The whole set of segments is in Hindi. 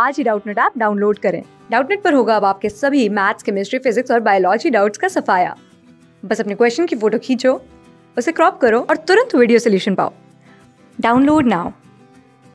आज ही डाउटनेट ऐप डाउनलोड करें डाउटनेट पर होगा अब आपके सभी मैथ्स केमिस्ट्री फिजिक्स और बायोलॉजी डाउट्स का सफाया बस अपने क्वेश्चन की फोटो खींचो उसे क्रॉप करो और तुरंत वीडियो सोल्यूशन पाओ डाउनलोड नाउ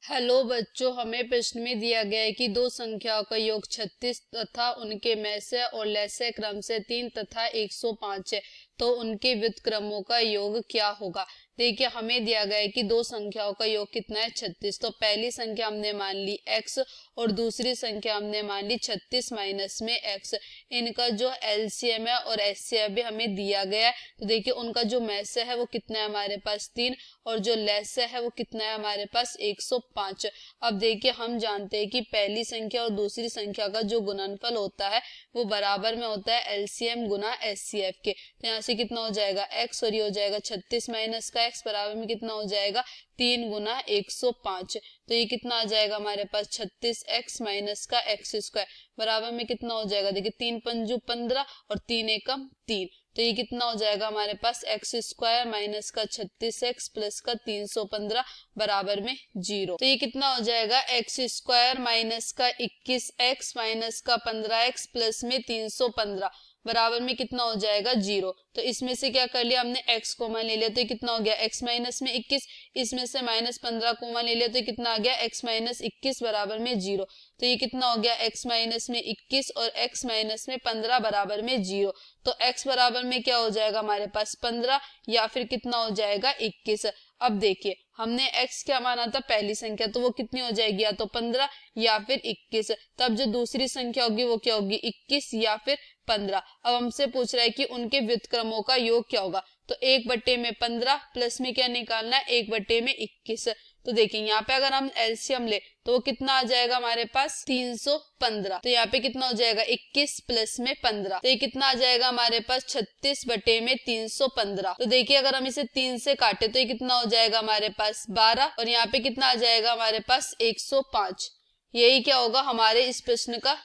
हेलो बच्चों हमें प्रश्न में दिया गया है कि दो संख्याओं का योग 36 तथा उनके मैसे और लैसे क्रम से तीन तथा 105 है तो उनके व्युत क्रमों का योग क्या होगा देखिए हमें दिया गया है कि दो संख्याओं का योग कितना है छत्तीस तो पहली संख्या हमने मान ली एक्स और दूसरी संख्या हमने मान ली छत्तीस माइनस में एक्स इनका जो एलसीएम है और एससीएम भी हमें दिया गया है तो देखिए उनका जो मैस है वो कितना है हमारे पास तीन और जो लेस है वो कितना है हमारे पास एक सौ पांच अब देखिए हम जानते हैं कि पहली संख्या और दूसरी संख्या का जो गुणनफल होता है वो बराबर में होता है एलसीएम गुना एस के तो यहाँ से कितना हो जाएगा एक्स और ये हो जाएगा छत्तीस माइनस का एक्स बराबर में कितना हो जाएगा तीन गुना एक सौ पांच तो ये कितना आ जाएगा हमारे पास छत्तीस एक्स माइनस का एक्स स्क्वायर बराबर में कितना हो जाएगा देखिए तीन पंजू पंद्रह और तीन एकम तीन तो ये कितना हो जाएगा हमारे पास एक्स स्क्वायर माइनस का छत्तीस एक्स प्लस का तीन सौ पंद्रह बराबर में जीरो तो ये कितना हो जाएगा एक्स स्क्वायर माइनस का इक्कीस एक्स माइनस का पंद्रह एक्स प्लस में तीन सौ पंद्रह बराबर में कितना हो जाएगा जीरो तो इसमें से क्या कर लिया हमने एक्स कोमा ले लिया तो कितना हो गया एक्स माइनस में इक्कीस इसमें से माइनस पंद्रह कोमा ले लिया तो कितना आ गया एक्स माइनस इक्कीस बराबर में जीरो तो ये कितना हो गया एक्स माइनस में इक्कीस और एक्स माइनस में पंद्रह बराबर में जीरो तो एक्स बराबर में क्या हो जाएगा हमारे पास पंद्रह या फिर कितना हो जाएगा इक्कीस अब देखिए हमने x क्या माना था पहली संख्या तो वो कितनी हो जाएगी या तो पंद्रह या फिर इक्कीस तब जो दूसरी संख्या होगी वो क्या होगी इक्कीस या फिर पंद्रह अब हमसे पूछ रहा है कि उनके व्युतक्रमों का योग क्या होगा तो एक बट्टे में पंद्रह प्लस में क्या निकालना है एक बट्टे में इक्कीस तो देखिए यहाँ पे अगर हम एल्सियम ले तो वो कितना आ जाएगा हमारे पास 315 तो यहाँ पे कितना हो जाएगा 21 प्लस में 15 तो ये कितना आ जाएगा हमारे पास 36 बटे में 315 तो देखिए अगर हम इसे तीन से काटे तो ये कितना हो जाएगा हमारे पास 12 और यहाँ पे कितना आ जाएगा हमारे पास 105 यही क्या होगा हमारे इस प्रश्न का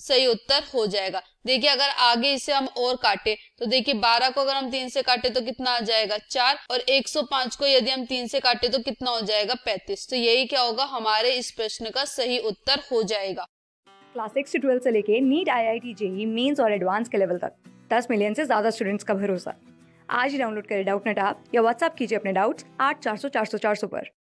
सही उत्तर हो जाएगा देखिए अगर आगे इसे हम और काटे तो देखिए बारह को अगर हम तीन से काटे तो कितना आ जाएगा चार और एक सौ पांच को यदि हम तीन से काटे तो कितना हो जाएगा पैंतीस तो यही क्या होगा हमारे इस प्रश्न का सही उत्तर हो जाएगा क्लास सिक्स से ट्वेल्व से लेके NEET I I T JEE Mains और एडवांस के लेवल तक दस मिलियन से ज्यादा स्टूडेंट्स का भरोसा आज ही डाउनलोड करें डाउट नेट आप या व्हाट्सअप कीजिए अपने डाउट्स आठ चार सौ चार सौ चार सौ पर